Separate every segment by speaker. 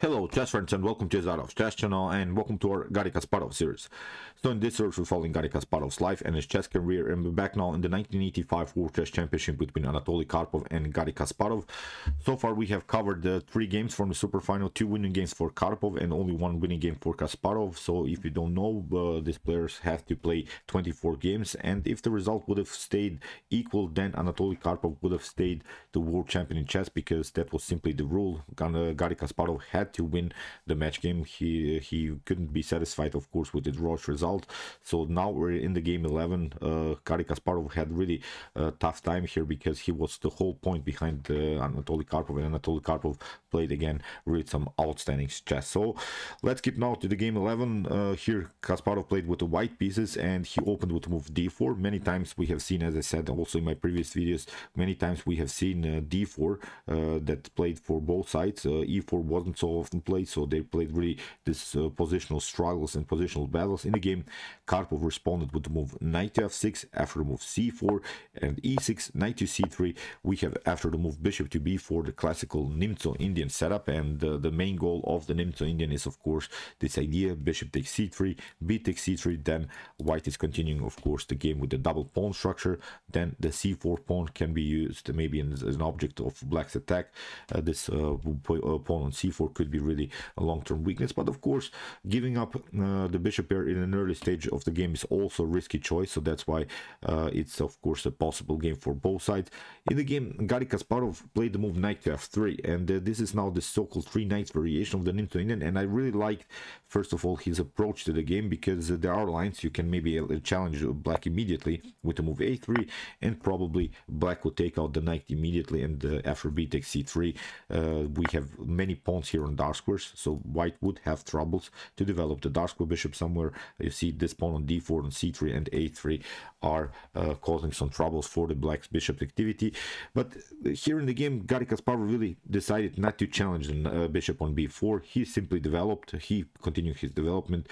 Speaker 1: Hello chess friends and welcome to Zarov's chess channel and welcome to our Garry Kasparov series. So in this series we're following Gary Kasparov's life and his chess career and we're back now in the 1985 World Chess Championship between Anatoly Karpov and Garry Kasparov. So far we have covered uh, three games from the super final, two winning games for Karpov and only one winning game for Kasparov. So if you don't know, uh, these players have to play 24 games and if the result would have stayed equal then Anatoly Karpov would have stayed the world champion in chess because that was simply the rule. Garry Kasparov had had to win the match game. He he couldn't be satisfied, of course, with the Roche result. So now we're in the game 11. Uh, Kari Kasparov had really a tough time here because he was the whole point behind uh, Anatoly Karpov, and Anatoly Karpov played again really some outstanding chess. So let's keep now to the game 11. Uh, here Kasparov played with the white pieces and he opened with move d4. Many times we have seen, as I said also in my previous videos, many times we have seen uh, d4 uh, that played for both sides. Uh, e4 wasn't so often played, so they played really this uh, positional struggles and positional battles in the game. Karpov responded with the move knight to f6, after the move c4 and e6, knight to c3. We have after the move bishop to b4 the classical Nimzo Indian setup, and uh, the main goal of the Nimzo Indian is of course this idea bishop takes c3, b takes c3, then white is continuing of course the game with the double pawn structure, then the c4 pawn can be used maybe as an object of black's attack. Uh, this uh, uh pawn on c4 could be really a long-term weakness. But of course, giving up uh, the bishop pair in an early stage of the game is also a risky choice. So that's why uh, it's, of course, a possible game for both sides. In the game, Gary Kasparov played the move knight to f3. And uh, this is now the so-called three knights variation of the Indian. And I really liked, first of all, his approach to the game because there are lines you can maybe challenge black immediately with the move a3 and probably black will take out the knight immediately and uh, after b takes c3 uh, we have many pawns here on dark squares so white would have troubles to develop the dark square bishop somewhere you see this pawn on d4 and c3 and a3 are uh, causing some troubles for the black bishop activity but here in the game Gary Kasparov really decided not to challenge the uh, bishop on b4 he simply developed he continued his development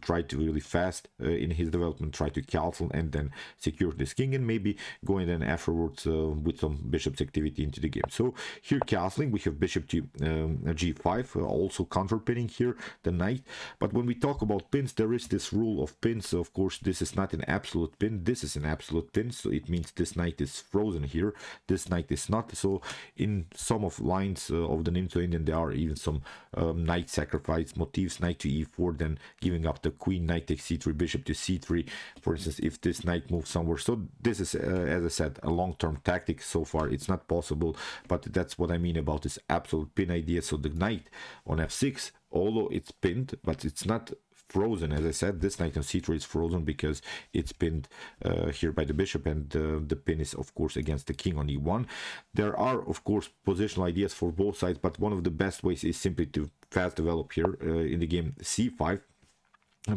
Speaker 1: tried to really fast uh, in his development tried to castle and then secure this king and maybe going then afterwards uh, with some bishop's activity into the game so here castling we have bishop to um, g5 uh, also counterpinning here, the knight. But when we talk about pins, there is this rule of pins. So of course, this is not an absolute pin. This is an absolute pin. So it means this knight is frozen here. This knight is not. So in some of lines uh, of the Nimto Indian, there are even some um, knight sacrifice motifs, knight to e4, then giving up the queen, knight takes c3, bishop to c3, for instance, if this knight moves somewhere. So this is, uh, as I said, a long-term tactic so far. It's not possible, but that's what I mean about this absolute pin idea. So the knight on f6 although it's pinned but it's not frozen as i said this knight on c3 is frozen because it's pinned uh, here by the bishop and uh, the pin is of course against the king on e1 there are of course positional ideas for both sides but one of the best ways is simply to fast develop here uh, in the game c5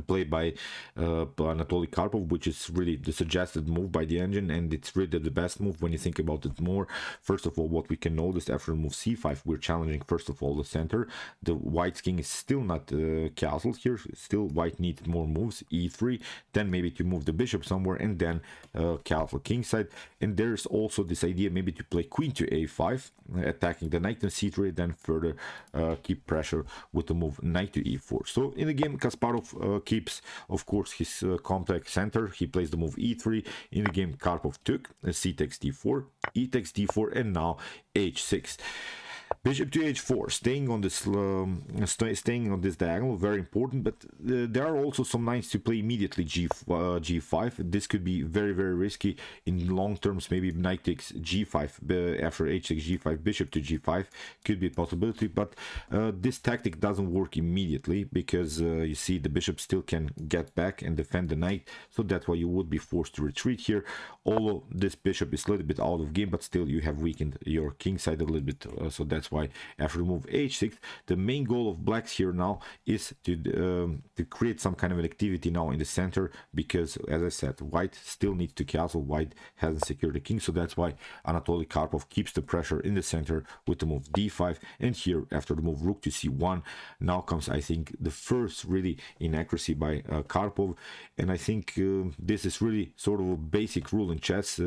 Speaker 1: played by uh, Anatoly Karpov, which is really the suggested move by the engine, and it's really the best move when you think about it more. First of all, what we can notice after move c5, we're challenging first of all the center. The white king is still not uh, castled here, still white needs more moves, e3, then maybe to move the bishop somewhere, and then uh, castle kingside. And there's also this idea maybe to play queen to a5, attacking the knight on c3, then further uh, keep pressure with the move knight to e4. So in the game, Kasparov uh, keeps, of course, his uh, complex center. He plays the move e3. In the game, Karpov took, uh, c takes d4, e takes d4, and now h6. Bishop to h4, staying on this, um, st staying on this diagonal, very important. But uh, there are also some knights to play immediately g uh, g5. This could be very very risky in long terms. Maybe knight takes g5 uh, after h6 g5 bishop to g5 could be a possibility. But uh, this tactic doesn't work immediately because uh, you see the bishop still can get back and defend the knight. So that's why you would be forced to retreat here. Although this bishop is a little bit out of game, but still you have weakened your king side a little bit. Uh, so that that's why after move h6 the main goal of blacks here now is to um, to create some kind of an activity now in the center because as i said white still needs to castle white hasn't secured the king so that's why anatoly karpov keeps the pressure in the center with the move d5 and here after the move rook to c1 now comes i think the first really inaccuracy by uh, karpov and i think uh, this is really sort of a basic rule in chess uh,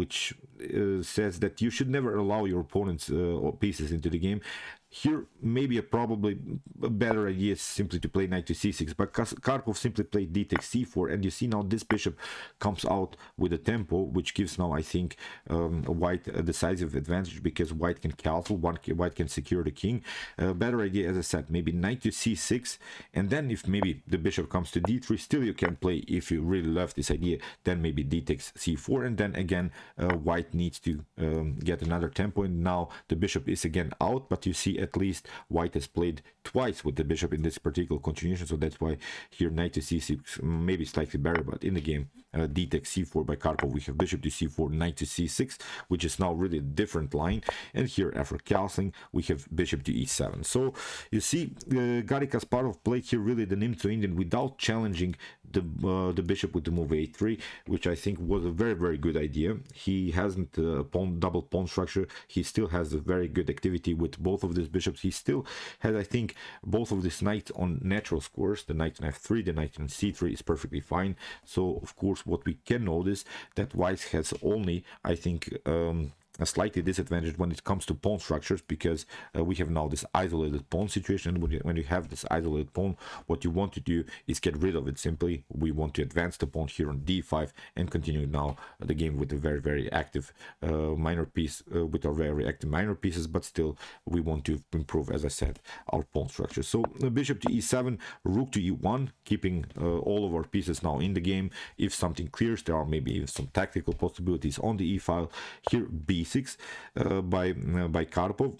Speaker 1: which uh, says that you should never allow your opponent's uh, pieces into the game here, maybe a probably a better idea is simply to play knight to c6, but Karpov simply played d takes c4, and you see now this bishop comes out with a tempo, which gives now, I think, um, white a decisive advantage, because white can castle, one, white can secure the king. A better idea, as I said, maybe knight to c6, and then if maybe the bishop comes to d3, still you can play, if you really love this idea, then maybe d takes c4, and then again, uh, white needs to um, get another tempo, and now the bishop is again out, but you see at least white has played twice with the bishop in this particular continuation so that's why here knight to c6 maybe slightly better but in the game uh, d takes c4 by Karpov we have bishop to c4 knight to c6 which is now really a different line and here after castling we have bishop to e7 so you see uh, Gary Kasparov played here really the nim to Indian without challenging the uh, the bishop with the move a3 which I think was a very very good idea he hasn't uh, pawn double pawn structure he still has a very good activity with both of the his bishops. He still has, I think, both of these knights on natural squares. The knight on f3, the knight on c3 is perfectly fine. So, of course, what we can notice that White has only, I think, um, slightly disadvantaged when it comes to pawn structures because uh, we have now this isolated pawn situation. When you, when you have this isolated pawn, what you want to do is get rid of it simply. We want to advance the pawn here on d5 and continue now the game with a very, very active uh, minor piece, uh, with our very active minor pieces, but still we want to improve, as I said, our pawn structure. So uh, bishop to e7, rook to e1, keeping uh, all of our pieces now in the game. If something clears, there are maybe even some tactical possibilities on the e-file. Here b 6 uh, by uh, by Karpov.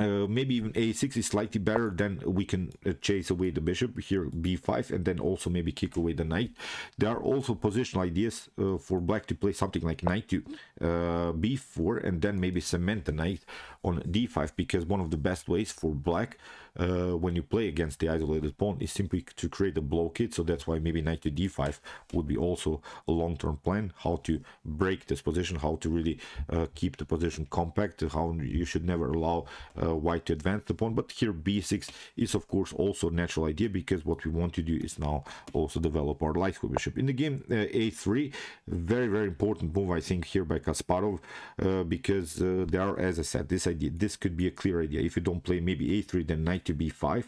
Speaker 1: Uh, maybe even a6 is slightly better then we can uh, chase away the bishop here b5 and then also maybe kick away the knight there are also positional ideas uh, for black to play something like knight to uh, b4 and then maybe cement the knight on d5 because one of the best ways for black uh, when you play against the isolated pawn is simply to create a blockade. So that's why maybe knight to d5 would be also a long-term plan, how to break this position, how to really uh, keep the position compact, how you should never allow uh, white to advance the pawn. But here b6 is of course also a natural idea because what we want to do is now also develop our light square bishop. In the game uh, a3, very, very important move I think here by Kasparov uh, because uh, there are, as I said, this idea, this could be a clear idea. If you don't play maybe a3, then knight knight to b5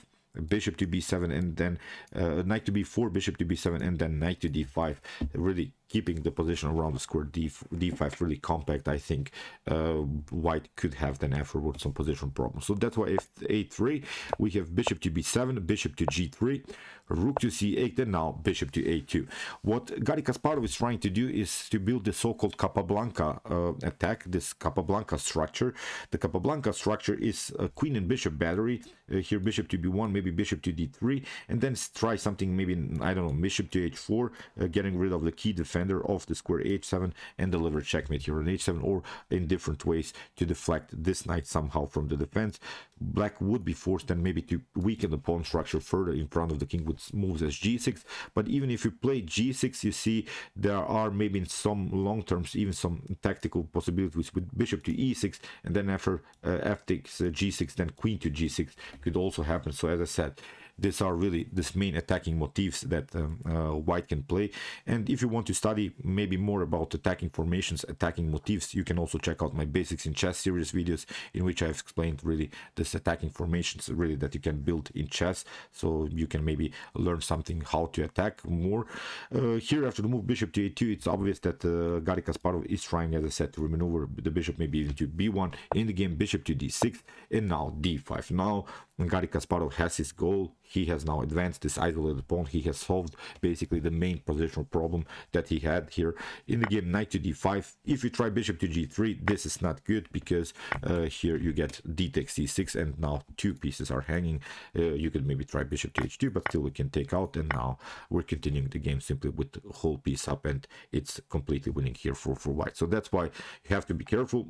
Speaker 1: bishop to b7 and then uh, knight to b4 bishop to b7 and then knight to d5 really keeping the position around the square d, d5 really compact, I think uh, white could have then afterwards some position problems. So that's why if a3, we have bishop to b7, bishop to g3, rook to c8, and now bishop to a2. What Gary Kasparov is trying to do is to build the so-called Capablanca uh, attack, this Capablanca structure. The Capablanca structure is a queen and bishop battery, uh, here bishop to b1, maybe bishop to d3, and then try something, maybe, I don't know, bishop to h4, uh, getting rid of the key defense defender of the square h7 and deliver checkmate here on h7 or in different ways to deflect this knight somehow from the defense. Black would be forced then maybe to weaken the pawn structure further in front of the king with moves as g6. But even if you play g6, you see there are maybe in some long terms even some tactical possibilities with bishop to e6 and then after uh, f takes uh, g6 then queen to g6 could also happen. So as I said, these are really this main attacking motifs that um, uh, white can play and if you want to study maybe more about attacking formations attacking motifs you can also check out my basics in chess series videos in which i've explained really this attacking formations really that you can build in chess so you can maybe learn something how to attack more uh, here after the move bishop to a2 it's obvious that uh, Gary Kasparov is trying as I said to maneuver the bishop maybe even to b1 in the game bishop to d6 and now d5 now Gary Kasparov has his goal he has now advanced this isolated pawn. He has solved basically the main positional problem that he had here in the game. Knight to d5. If you try bishop to g3, this is not good because uh, here you get d takes c6 and now two pieces are hanging. Uh, you could maybe try bishop to h2, but still we can take out. And now we're continuing the game simply with whole piece up and it's completely winning here for, for white. So that's why you have to be careful.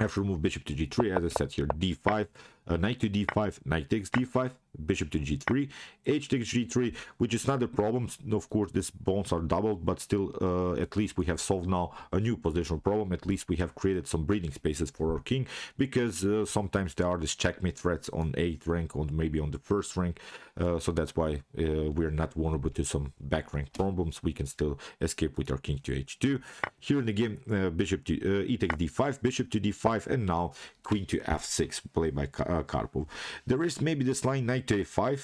Speaker 1: After move bishop to g3, as I said here, d5, uh, knight to d5, knight takes d5, bishop to g3, h takes g3, which is not a problem. Of course, these bonds are doubled, but still, uh, at least we have solved now a new positional problem. At least we have created some breathing spaces for our king, because uh, sometimes there are these checkmate threats on 8th rank, or maybe on the 1st rank. Uh, so that's why uh, we're not vulnerable to some back rank problems. We can still escape with our king to h2. Here in the game, uh, bishop to e takes d5, bishop to d5, and now queen to f6, played by... Uh, uh, Karpov. There is maybe this line knight to a5.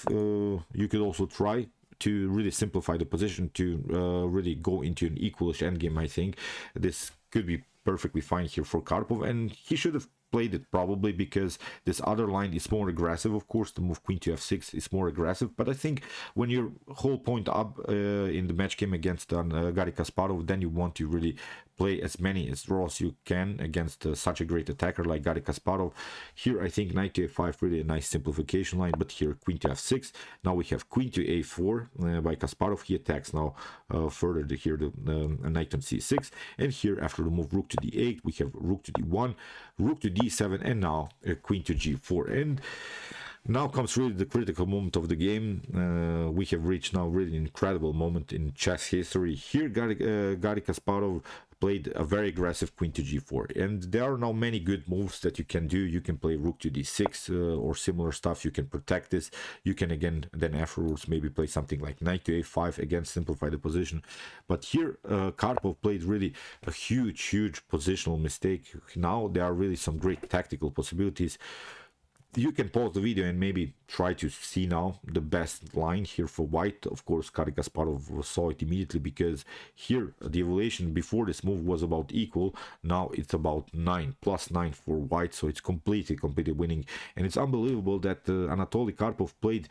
Speaker 1: Uh, you could also try to really simplify the position to uh, really go into an equalish endgame, I think. This could be perfectly fine here for Karpov, and he should have played it probably because this other line is more aggressive of course the move queen to f6 is more aggressive but i think when your whole point up uh, in the match game against um, uh, gary kasparov then you want to really play as many as draws you can against uh, such a great attacker like gary kasparov here i think knight to a5 really a nice simplification line but here queen to f6 now we have queen to a4 uh, by kasparov he attacks now uh, further to here the um, knight on c6 and here after the move rook to d8 we have rook to d1 rook to d7 and now uh, queen to g4 and now comes really the critical moment of the game. Uh, we have reached now really incredible moment in chess history. Here, Gary, uh, Gary Kasparov played a very aggressive queen to g4 and there are now many good moves that you can do you can play rook to d6 uh, or similar stuff you can protect this you can again then afterwards maybe play something like knight to a5 again simplify the position but here uh, karpov played really a huge huge positional mistake now there are really some great tactical possibilities you can pause the video and maybe try to see now the best line here for white. Of course, Kari Kasparov saw it immediately because here the evaluation before this move was about equal. Now it's about 9, plus 9 for white. So it's completely, completely winning. And it's unbelievable that uh, Anatoly Karpov played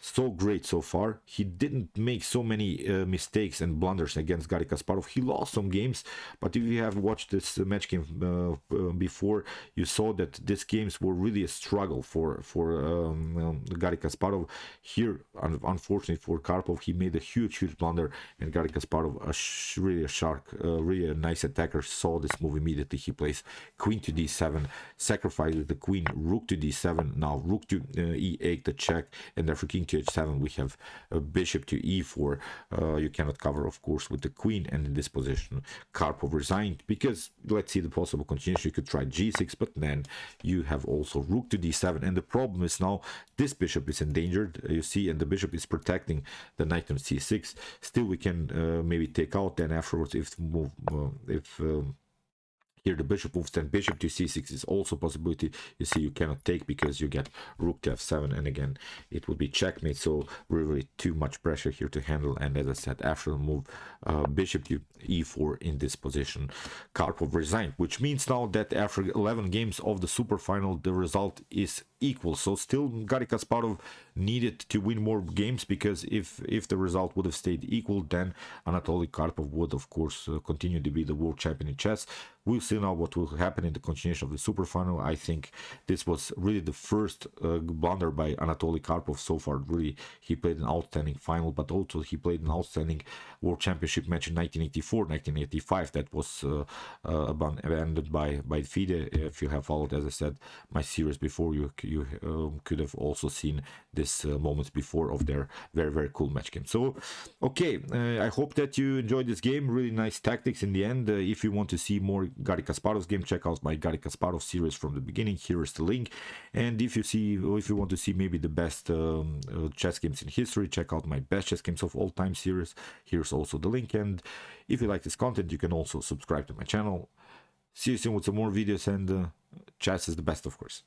Speaker 1: so great so far. He didn't make so many uh, mistakes and blunders against Gary Kasparov. He lost some games, but if you have watched this match game uh, uh, before, you saw that these games were really a struggle for for um, um, Gary Kasparov. Here, un unfortunately for Karpov, he made a huge, huge blunder, and Gary Kasparov, a really a shark, uh, really a nice attacker, saw this move immediately. He plays queen to d7, sacrifices the queen, rook to d7, now rook to uh, e8, the check, and after king to h7 we have bishop to e4 uh, you cannot cover of course with the queen and in this position Karpov resigned because let's see the possible continuation you could try g6 but then you have also rook to d7 and the problem is now this bishop is endangered uh, you see and the bishop is protecting the knight on c6 still we can uh, maybe take out then afterwards if move uh, if um, here the bishop moves then bishop to c6 is also possibility. You see, you cannot take because you get rook to f7 and again it would be checkmate. So really too much pressure here to handle and as I said after the move uh, bishop to e4 in this position Karpov resigned which means now that after 11 games of the super final the result is equal. So still Gary Kasparov needed to win more games because if, if the result would have stayed equal, then Anatoly Karpov would, of course, uh, continue to be the world champion in chess. We'll see now what will happen in the continuation of the super final. I think this was really the first uh, blunder by Anatoly Karpov so far. Really, he played an outstanding final, but also he played an outstanding world championship match in 1984, 1985 that was uh, uh, abandoned by, by FIDE. If you have followed, as I said, my series before, you you um, could have also seen this uh, moments before of their very very cool match game so okay uh, i hope that you enjoyed this game really nice tactics in the end uh, if you want to see more gary kasparov's game check out my gary kasparov series from the beginning here is the link and if you see if you want to see maybe the best um, uh, chess games in history check out my best chess games of all time series here's also the link and if you like this content you can also subscribe to my channel see you soon with some more videos and uh, chess is the best of course